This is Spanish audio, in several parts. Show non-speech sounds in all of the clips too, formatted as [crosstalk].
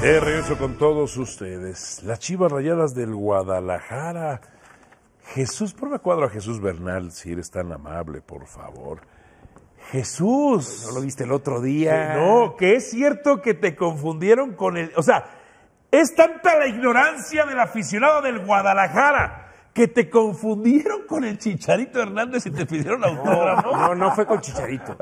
De eh, regreso con todos ustedes. Las Chivas Rayadas del Guadalajara. Jesús, prueba cuadro a Jesús Bernal, si eres tan amable, por favor. Jesús. No lo viste el otro día. Eh, no, que es cierto que te confundieron con el. O sea, es tanta la ignorancia del aficionado del Guadalajara que te confundieron con el Chicharito Hernández y te pidieron autógrafo. No, no, fue con Chicharito.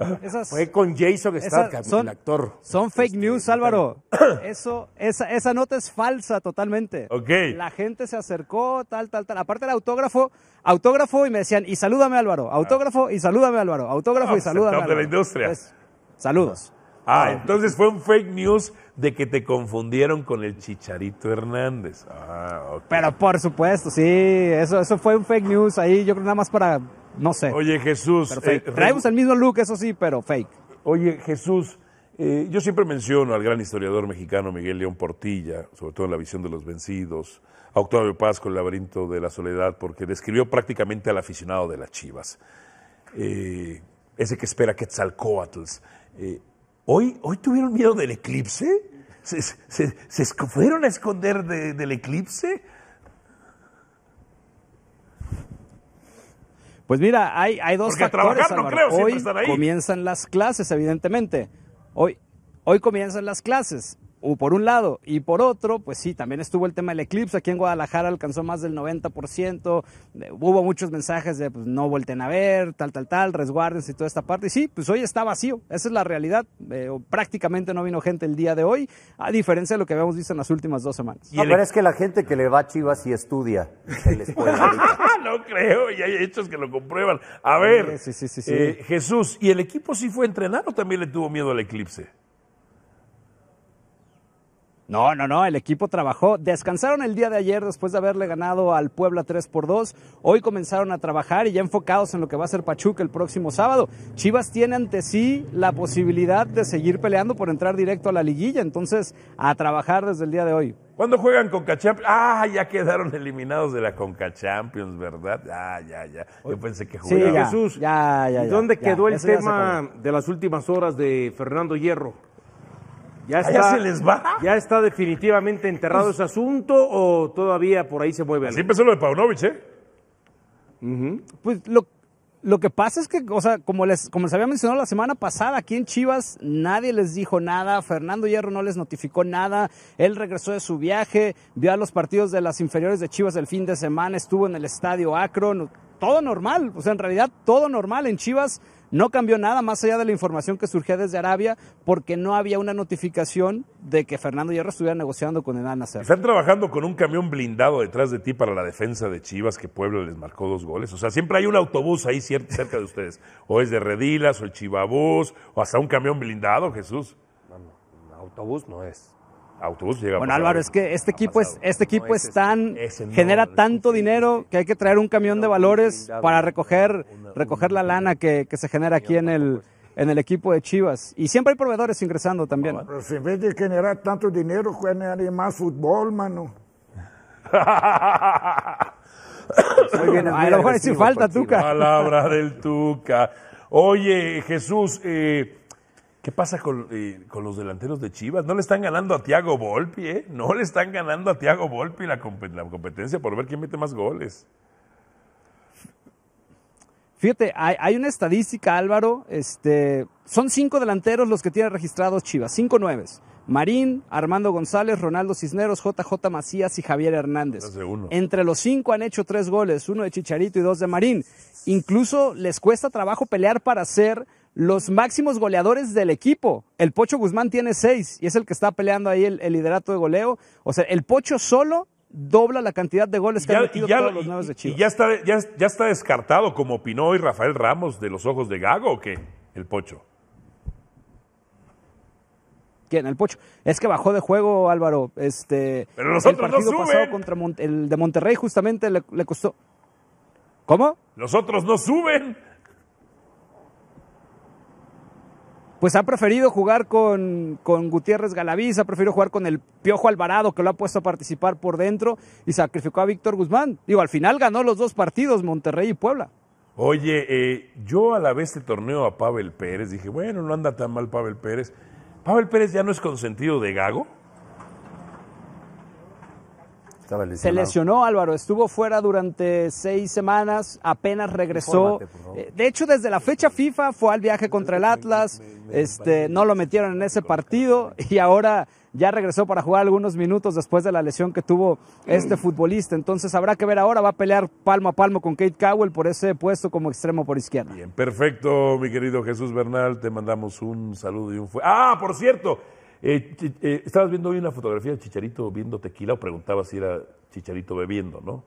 fue con Jason Statham, el actor. Son fake este, news, Álvaro. [clears throat] Eso, esa, nota es falsa totalmente. Ok. La gente se acercó, tal, tal, tal. Aparte del autógrafo, autógrafo y me decían, y salúdame Álvaro, autógrafo y salúdame Álvaro, autógrafo y ah, pues, salúdame Álvaro. de la industria. Pues, saludos. Ah, ah, entonces fue un fake news de que te confundieron con el Chicharito Hernández. Ah, Pero por supuesto, sí, eso, eso fue un fake news ahí, yo creo nada más para, no sé. Oye, Jesús. Eh, Traemos el mismo look, eso sí, pero fake. Oye, Jesús, eh, yo siempre menciono al gran historiador mexicano Miguel León Portilla, sobre todo en la visión de los vencidos, a Octavio Paz con el laberinto de la soledad, porque describió prácticamente al aficionado de las Chivas, eh, ese que espera Quetzalcóatl. Eh, Hoy, tuvieron miedo del eclipse. Se, se, fueron a esconder del eclipse. Pues mira, hay, dos factores. hoy comienzan las clases, evidentemente. Hoy, hoy comienzan las clases o por un lado y por otro, pues sí, también estuvo el tema del eclipse, aquí en Guadalajara alcanzó más del 90%, eh, hubo muchos mensajes de pues, no volten a ver, tal, tal, tal, resguárdense y toda esta parte, y sí, pues hoy está vacío, esa es la realidad, eh, prácticamente no vino gente el día de hoy, a diferencia de lo que habíamos visto en las últimas dos semanas. No, pero es que la gente que le va a Chivas y estudia, ¿eh? [laughs] no creo, y hay hechos que lo comprueban. A ver, sí, sí, sí, Jesús, ¿y el equipo sí fue entrenado o también le tuvo miedo al eclipse? No, no, no, el equipo trabajó. Descansaron el día de ayer después de haberle ganado al Puebla 3 por 2. Hoy comenzaron a trabajar y ya enfocados en lo que va a ser Pachuca el próximo sábado. Chivas tiene ante sí la posibilidad de seguir peleando por entrar directo a la liguilla, entonces a trabajar desde el día de hoy. ¿Cuándo juegan Conca Champions? Ah, ya quedaron eliminados de la Conca Champions, ¿verdad? Ah, ya, ya. Yo pensé que jugaban. Jesús, ya, ya, ¿dónde quedó el tema de las últimas horas de Fernando Hierro? Ya está, se les va? ¿Ya está definitivamente enterrado ese asunto o todavía por ahí se mueve algo? Sí empezó lo de Paunovic, ¿eh? Pues lo, que pasa es que, o sea, como les, como les había mencionado la semana pasada, aquí en Chivas nadie les dijo nada, Fernando Hierro no les notificó nada, él regresó de su viaje, vio a los partidos de las inferiores de Chivas el fin de semana, estuvo en el estadio Akron, todo normal, o sea, en realidad todo normal en Chivas no cambió nada más allá de la información que surgía desde Arabia porque no había una notificación de que Fernando Hierro estuviera negociando con el al Están trabajando con un camión blindado detrás de ti para la defensa de Chivas que Puebla les marcó dos goles. O sea, siempre hay un autobús ahí cerca de ustedes. O es de Redilas, o el Chivabús, o hasta un camión blindado, Jesús. No, no, autobús no es autobús llega. Bueno, Álvaro, es que este equipo es este equipo tan genera tanto dinero que hay que traer un camión de valores para recoger recoger la lana que, se genera aquí en el en el equipo de Chivas. Y siempre hay proveedores ingresando también. Pero si en vez de generar tanto dinero, genera más fútbol, mano. a lo mejor si falta, Tuca. Palabra del Tuca. Oye, Jesús, eh, ¿Qué pasa eh, con, los delanteros de Chivas? No le están ganando a Tiago Volpi, ¿eh? No le están ganando a Tiago Volpi la, competencia por ver quién mete más goles. Fíjate, hay, una estadística, Álvaro. Este, son cinco delanteros los que tiene registrados Chivas, cinco nueves. Marín, Armando González, Ronaldo Cisneros, JJ Macías y Javier Hernández. Entre los cinco han hecho tres goles, uno de Chicharito y dos de Marín. Incluso les cuesta trabajo pelear para ser los máximos goleadores del equipo. El Pocho Guzmán tiene seis y es el que está peleando ahí el, liderato de goleo. O sea, el Pocho solo dobla la cantidad de goles que ha metido los nuevos de Chivas. Y ya está, ya, está descartado, como opinó hoy Rafael Ramos, de los ojos de Gago o qué, el Pocho. ¿Quién? El Pocho. Es que bajó de juego, Álvaro. Este, Pero los el partido pasado contra el de Monterrey justamente le, le costó. ¿Cómo? Los otros no suben. pues ha preferido jugar con, con Gutiérrez Galaviz, ha preferido jugar con el Piojo Alvarado, que lo ha puesto a participar por dentro y sacrificó a Víctor Guzmán. Digo, al final ganó los dos partidos, Monterrey y Puebla. Oye, eh, yo a la vez te torneo a Pavel Pérez dije, bueno, no anda tan mal Pavel Pérez. Pavel Pérez ya no es consentido de Gago. Se lesionó Álvaro, estuvo fuera durante seis semanas, apenas regresó. Eh, de hecho, desde la fecha FIFA fue al viaje contra el Atlas, este, no lo metieron en ese partido y ahora ya regresó para jugar algunos minutos después de la lesión que tuvo este [clears throat] futbolista. Entonces habrá que ver ahora, va a pelear palmo a palmo con Kate Cowell por ese puesto como extremo por izquierda. Bien, perfecto, mi querido Jesús Bernal, te mandamos un saludo y un fuerte. Ah, por cierto, eh, eh, estabas viendo hoy una fotografía de Chicharito viendo tequila o preguntabas si era Chicharito bebiendo, ¿no?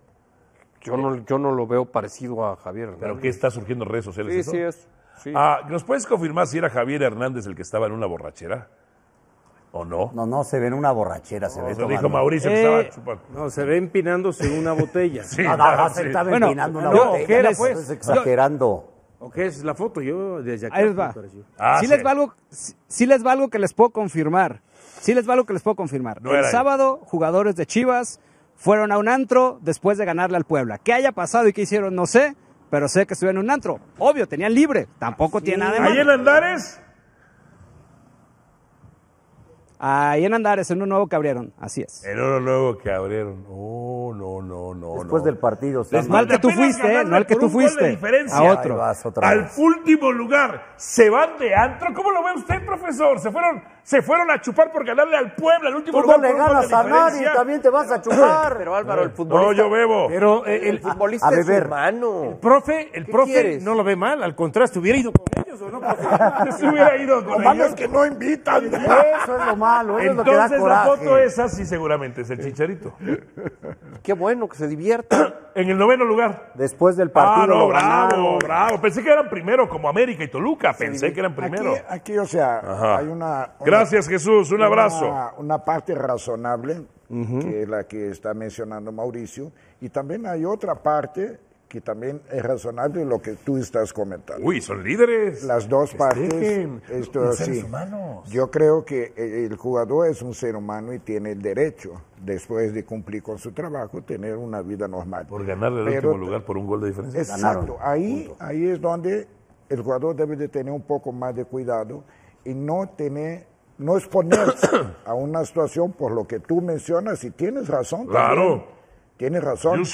Yo no, yo no lo veo parecido a Javier Hernández. ¿Pero qué está surgiendo en redes sociales? Sí, eso? sí es. Ah, ¿Nos puedes confirmar si era Javier Hernández el que estaba en una borrachera? ¿O no? No, no, se ve en una borrachera, se ve. dijo Mauricio eh, No, se ve empinándose una botella. [laughs] sí, se estaba empinando una botella. No, era, pues? exagerando. ¿O qué es la foto, yo desde Ahí les va. Ah, sí, Les va algo, les va algo, que les puedo confirmar. Sí les va algo que les puedo confirmar. El sábado, jugadores de Chivas fueron a un antro después de ganarle al Puebla. ¿Qué haya pasado y qué hicieron? No sé, pero sé que estuvieron en un antro. Obvio, tenían libre. Tampoco tiene nada de malo. ¿Ahí Andares? Ahí en Andares, en uno nuevo que abrieron, así es. En uno nuevo que abrieron. Oh, no, no, no. Después del partido. Es mal que tú fuiste, eh, no al que tú fuiste. A otro. al último lugar. Se van de antro. ¿Cómo lo ve usted, profesor? Se fueron, se fueron a chupar por ganarle al pueblo al último lugar. no le ganas a nadie, también te vas a chupar. Pero Álvaro, el futbolista. No, yo bebo. Pero eh, el, futbolista es hermano. El profe, el profe no lo ve mal. Al contrario, hubiera ido con hubiera ido con ellos. que no invitan. Eso es lo malo, eso Entonces, es lo que da la foto esa sí seguramente es el Chicharito. Qué bueno que se divierta. [clears throat] en el noveno lugar. Después del partido. Ah, bravo, bravo. Pensé que eran primero, como América y Toluca. Pensé que eran primero. Aquí, o sea, hay una, Gracias, Jesús. Un abrazo. Una parte razonable, que es la que está mencionando Mauricio. Y también hay otra parte que también es razonable lo que tú estás comentando. Uy, son líderes. Las dos partes. Yo creo que eh, el jugador es un ser humano y tiene el derecho, después de cumplir con su trabajo, tener una vida normal. Por ganar el último lugar por un gol de diferencia. Exacto. Ahí, ahí es donde el jugador debe de tener un poco más de cuidado y no tener no exponerse [coughs] a una situación por lo que tú mencionas y tienes razón. Claro. Tienes razón.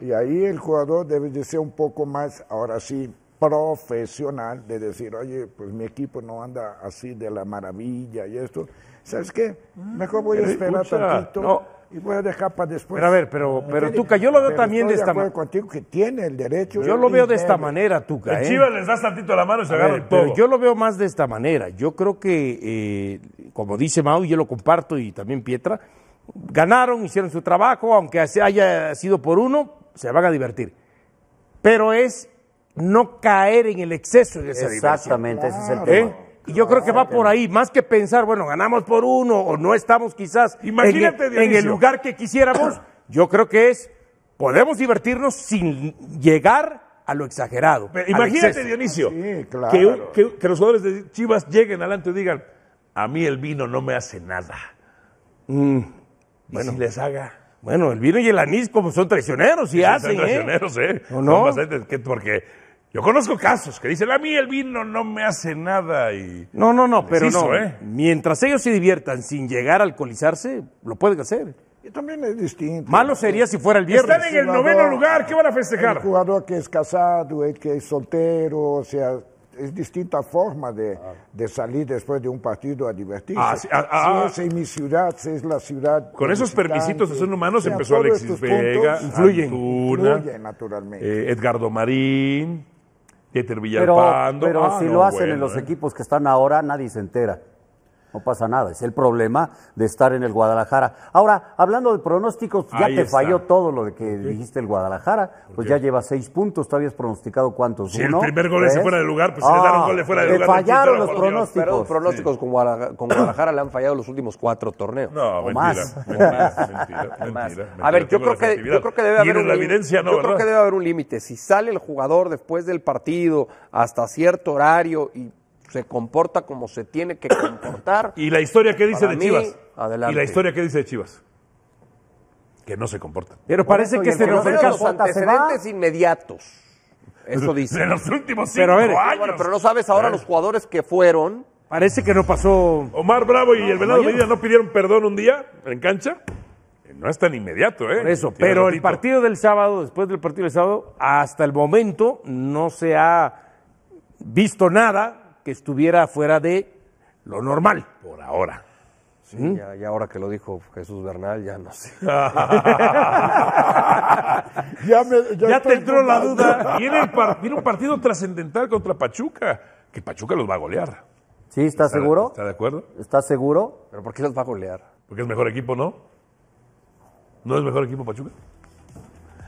Y ahí el jugador debe de ser un poco más, ahora sí, profesional, de decir, oye, pues mi equipo no anda así de la maravilla y esto. ¿Sabes qué? Mejor voy a esperar tantito. Y voy a dejar para después. Pero a ver, pero, pero Tuca, yo lo veo también de esta manera. contigo que tiene el derecho. Yo lo veo de esta manera, Tuca. El ¿eh? Chivas les das tantito la mano y se agarra todo. yo lo veo más de esta manera. Yo creo que, eh, como dice Mau, y yo lo comparto y también Pietra, ganaron, hicieron su trabajo, aunque haya sido por uno, se van a divertir. Pero es no caer en el exceso de esa Exactamente, ese es el ¿Eh? tema. Y yo creo que va por ahí, más que pensar, bueno, ganamos por uno o no estamos quizás en, el, lugar que quisiéramos, yo creo que es, podemos divertirnos sin llegar a lo exagerado. imagínate, Dionisio, que, los jugadores de Chivas lleguen adelante y digan, a mí el vino no me hace nada. Mm, ¿Y bueno, si les haga... Bueno, el vino y el anís pues, como son traicioneros y hacen, ¿eh? traicioneros, ¿eh? No, no? porque yo conozco casos que dicen, a mí el vino no me hace nada y... No, no, no, pero no. ¿eh? Mientras ellos se diviertan sin llegar a alcoholizarse, lo pueden hacer. Y también es distinto. Malo sería si fuera el viernes. Están en el, noveno lugar, ¿qué van a festejar? El jugador que es casado, que es soltero, o sea, es distinta forma de, ah. de, salir después de un partido a divertirse. Ah, sí, ah, ah, si es en mi ciudad, es la ciudad. Con esos permisitos de ser humanos empezó Alexis Vega, influyen, Antuna, naturalmente. Eh, Edgardo Marín, Peter Villalpando. Pero, pero si lo hacen en los eh. equipos que están ahora, nadie se entera no pasa nada. Es el problema de estar en el Guadalajara. Ahora, hablando de pronósticos, ya te falló todo lo de que dijiste el Guadalajara. Pues ya lleva seis puntos, tú habías pronosticado cuántos. Si el primer gol es fuera de lugar, pues le daron ah, gol fuera de lugar. Le fallaron los pronósticos. los pronósticos con, [coughs] Guadalajara, le han fallado los últimos cuatro torneos. No, o mentira, más. Mentira, [laughs] mentira, A ver, yo creo, que, debe haber un evidencia, yo creo que debe haber un límite. Si sale el jugador después del partido hasta cierto horario y se comporta como se tiene que comportar. [coughs] ¿Y la historia que dice de Chivas? ¿Y la historia que dice de Chivas? Que no se comporta. Pero parece que se no Los antecedentes inmediatos. Eso dice. De los últimos cinco pero, años. pero no sabes ahora los jugadores que fueron. Parece que no pasó. Omar Bravo y el Velado Medina no pidieron perdón un día en cancha. No es tan inmediato, ¿eh? eso, pero el partido del sábado, después del partido del sábado, hasta el momento no se ha visto nada que estuviera fuera de lo normal por ahora. Sí, ¿Mm? ya, ahora que lo dijo Jesús Bernal, ya no sé. [laughs] ya, te entró la duda. Viene, un partido trascendental contra Pachuca, que Pachuca los va a golear. Sí, ¿estás ¿Está seguro? ¿Está de acuerdo? ¿Está seguro? ¿Pero por qué los va a golear? Porque es mejor equipo, ¿no? ¿No es mejor equipo Pachuca?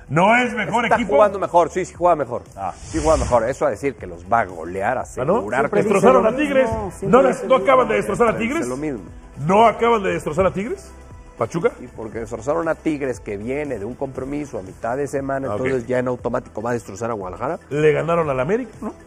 ¿No es mejor Está equipo? jugando mejor, sí, sí juega mejor. Ah. Sí juega mejor. Eso a decir que los va a golear, ah, asegurar ¿Destrozaron a Tigres? ¿No, acaban de destrozar a Tigres? Lo mismo. ¿No acaban de destrozar a Tigres? ¿Pachuca? Sí, porque destrozaron a Tigres que viene de un compromiso a mitad de semana, ah, entonces ya en automático va a destrozar a Guadalajara. Le ganaron al América, ¿no?